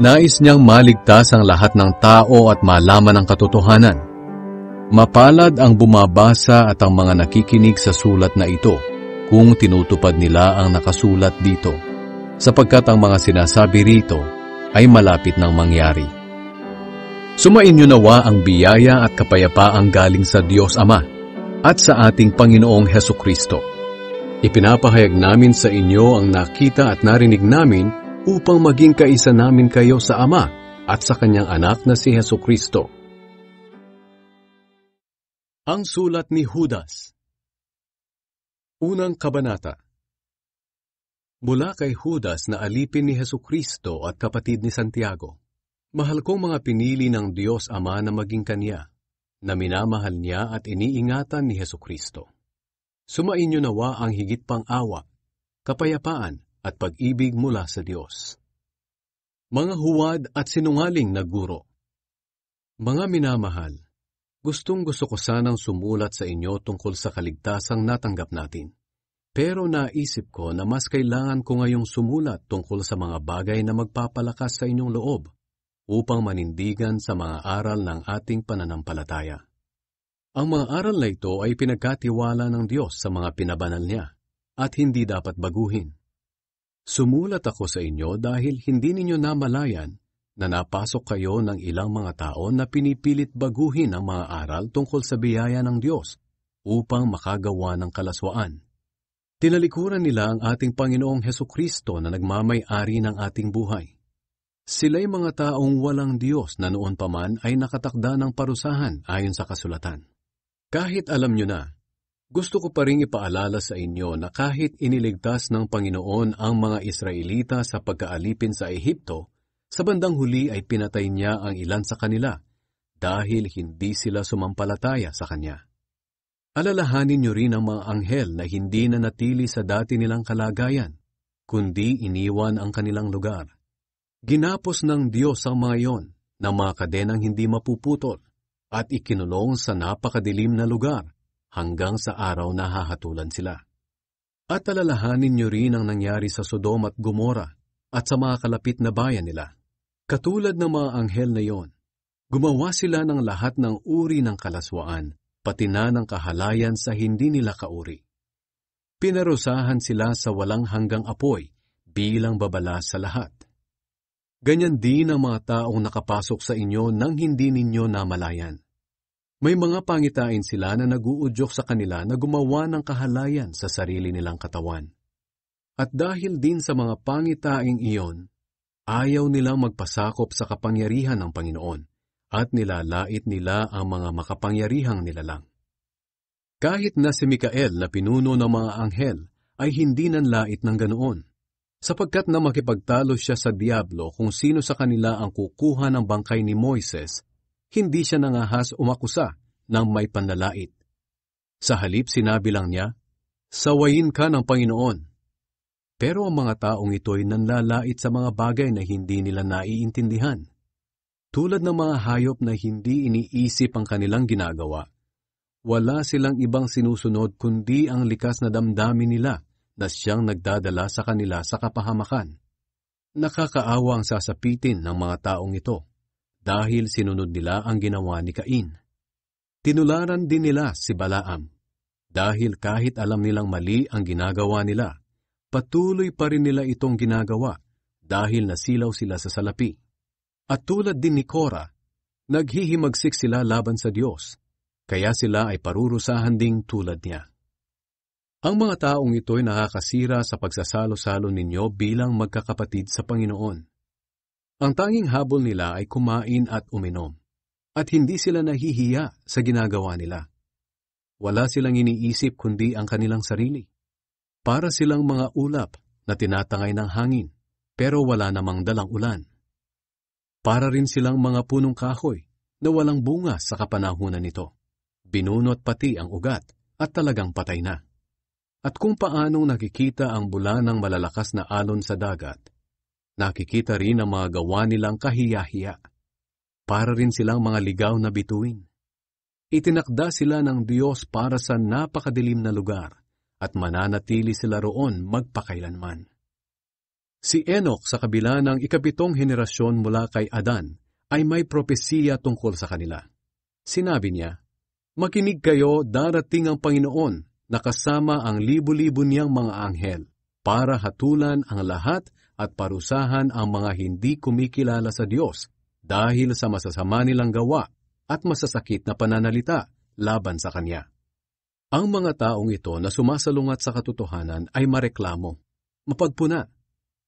Nais niyang maligtas ang lahat ng tao at malaman ang katotohanan. Mapalad ang bumabasa at ang mga nakikinig sa sulat na ito kung tinutupad nila ang nakasulat dito, sapagkat ang mga sinasabi rito ay malapit ng mangyari. Sumainyo nawa ang biyaya at kapayapaang galing sa Diyos Ama at sa ating Panginoong Heso Kristo. Ipinapahayag namin sa inyo ang nakita at narinig namin upang maging kaisa namin kayo sa Ama at sa Kanyang anak na si Heso Kristo. Ang Sulat ni Judas Unang Kabanata Mula kay Judas na alipin ni Heso Kristo at kapatid ni Santiago, Mahal kong mga pinili ng Diyos Ama na maging Kanya, na minamahal niya at iniingatan ni Heso Kristo. Sumainyo nawa ang higit pang awa, kapayapaan, at pag-ibig mula sa Diyos. Mga huwad at sinungaling na guro. Mga minamahal, gustong gusto ko sanang sumulat sa inyo tungkol sa kaligtasang natanggap natin. Pero naisip ko na mas kailangan ko ngayong sumulat tungkol sa mga bagay na magpapalakas sa inyong loob upang manindigan sa mga aral ng ating pananampalataya. Ang mga aral na ito ay pinagkatiwala ng Diyos sa mga pinabanal niya at hindi dapat baguhin. Sumulat ako sa inyo dahil hindi ninyo namalayan na napasok kayo ng ilang mga tao na pinipilit baguhin ang mga aral tungkol sa biyaya ng Diyos upang makagawa ng kalaswaan. Tinalikuran nila ang ating Panginoong Heso Kristo na nagmamay-ari ng ating buhay. Sila'y mga taong walang Diyos na noon pa man ay nakatakda ng parusahan ayon sa kasulatan. Kahit alam nyo na gusto ko pa rin ipaalala sa inyo na kahit iniligtas ng Panginoon ang mga Israelita sa pagkaalipin sa Ehipto, sa bandang huli ay pinatay niya ang ilan sa kanila dahil hindi sila sumampalataya sa kanya. Alalahanin niyo rin ang mga anghel na hindi na natili sa dati nilang kalagayan, kundi iniwan ang kanilang lugar. Ginapos ng Diyos ang mga yon na mga kadenang hindi mapuputol at ikinulong sa napakadilim na lugar hanggang sa araw na hahatulan sila. At alalahanin niyo rin ang nangyari sa Sodom at Gomora at sa mga kalapit na bayan nila. Katulad ng mga anghel na iyon, gumawa sila ng lahat ng uri ng kalaswaan, pati na ng kahalayan sa hindi nila kauri. Pinarusahan sila sa walang hanggang apoy bilang babala sa lahat. Ganyan din ang mga taong nakapasok sa inyo nang hindi ninyo namalayan. May mga pangitain sila na naguudyok sa kanila na gumawa ng kahalayan sa sarili nilang katawan. At dahil din sa mga pangitaing iyon, ayaw nilang magpasakop sa kapangyarihan ng Panginoon at nilalait nila ang mga makapangyarihang nilalang. Kahit na si Mikael na pinuno ng mga anghel ay hindi nanlait ng ganoon, sapagkat na makipagtalo siya sa Diablo kung sino sa kanila ang kukuha ng bangkay ni Moises hindi siya nangahas umakusa ng may panlalait. Sa halip sinabi lang niya, Sawayin ka ng Panginoon. Pero ang mga taong ito ay nanlalait sa mga bagay na hindi nila naiintindihan. Tulad ng mga hayop na hindi iniisip ang kanilang ginagawa, wala silang ibang sinusunod kundi ang likas na damdamin nila na siyang nagdadala sa kanila sa kapahamakan. Nakakaawa ang sasapitin ng mga taong ito dahil sinunod nila ang ginawa ni Cain. Tinularan din nila si Balaam dahil kahit alam nilang mali ang ginagawa nila, patuloy pa rin nila itong ginagawa dahil nasilaw sila sa salapi. At tulad din ni Cora, naghihimagsik sila laban sa Diyos, kaya sila ay parurusahan ding tulad niya. Ang mga taong ito'y nakakasira sa pagsasalo-salo ninyo bilang magkakapatid sa Panginoon. Ang tanging habol nila ay kumain at uminom, at hindi sila nahihiya sa ginagawa nila. Wala silang iniisip kundi ang kanilang sarili. Para silang mga ulap na tinatangay ng hangin, pero wala namang dalang ulan. Para rin silang mga punong kahoy na walang bunga sa kapanahunan nito. Binunot pati ang ugat at talagang patay na. At kung paanong nakikita ang bula ng malalakas na alon sa dagat, Nakikita rin ang mga gawa nilang kahiyahiya. Para rin silang mga ligaw na bituin. Itinakda sila ng Diyos para sa napakadilim na lugar at mananatili sila roon magpakailanman. Si Enoch sa kabila ng ikapitong henerasyon mula kay Adan ay may propesiya tungkol sa kanila. Sinabi niya, Makinig kayo, darating ang Panginoon na kasama ang libu-libo niyang mga anghel para hatulan ang lahat at parusahan ang mga hindi kumikilala sa Diyos dahil sa masasama nilang gawa at masasakit na pananalita laban sa Kanya. Ang mga taong ito na sumasalungat sa katotohanan ay mareklamo, mapagpuna,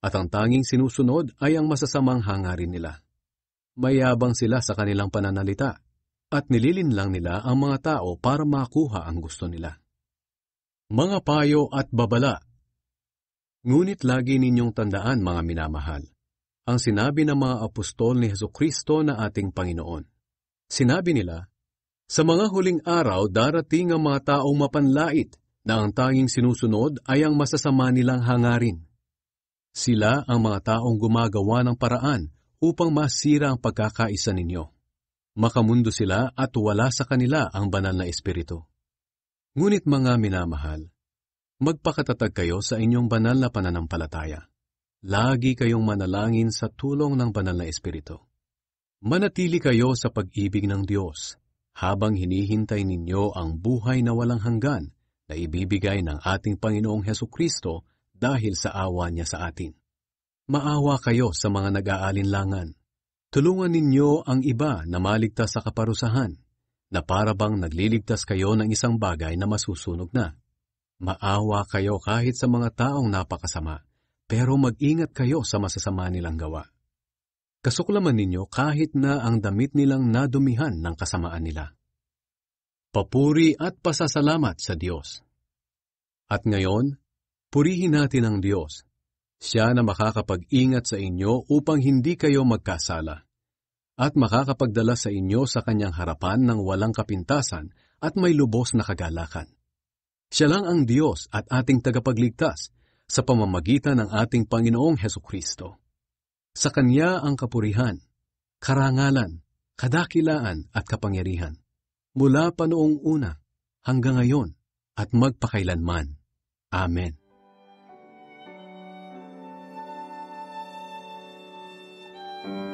at ang tanging sinusunod ay ang masasamang hangarin nila. Mayabang sila sa kanilang pananalita at nililin lang nila ang mga tao para makuha ang gusto nila. Mga payo at babala Ngunit lagi ninyong tandaan mga minamahal, ang sinabi ng mga apostol ni Heso Kristo na ating Panginoon. Sinabi nila, Sa mga huling araw darating ang mga taong mapanlait na ang tanging sinusunod ay ang masasama nilang hangarin. Sila ang mga taong gumagawa ng paraan upang masira ang pagkakaisa ninyo. Makamundo sila at wala sa kanila ang banal na espiritu. Ngunit mga minamahal, Magpakatatag kayo sa inyong banal na pananampalataya. Lagi kayong manalangin sa tulong ng banal na Espiritu. Manatili kayo sa pag-ibig ng Diyos habang hinihintay ninyo ang buhay na walang hanggan na ibibigay ng ating Panginoong Heso Kristo dahil sa awa niya sa atin. Maawa kayo sa mga nag-aalinlangan. Tulungan ninyo ang iba na maligtas sa kaparusahan, na para bang nagliligtas kayo ng isang bagay na masusunog na. Maawa kayo kahit sa mga taong napakasama, pero mag-ingat kayo sa masasama nilang gawa. Kasuklaman ninyo kahit na ang damit nilang nadumihan ng kasamaan nila. Papuri at pasasalamat sa Diyos. At ngayon, purihin natin ang Diyos. Siya na makakapag-ingat sa inyo upang hindi kayo magkasala at makakapagdala sa inyo sa kanyang harapan ng walang kapintasan at may lubos na kagalakan. Siya lang ang Diyos at ating tagapagligtas sa pamamagitan ng ating Panginoong Heso Kristo. Sa Kanya ang kapurihan, karangalan, kadakilaan at kapangyarihan mula pa noong una hanggang ngayon at magpakailanman. Amen. thank you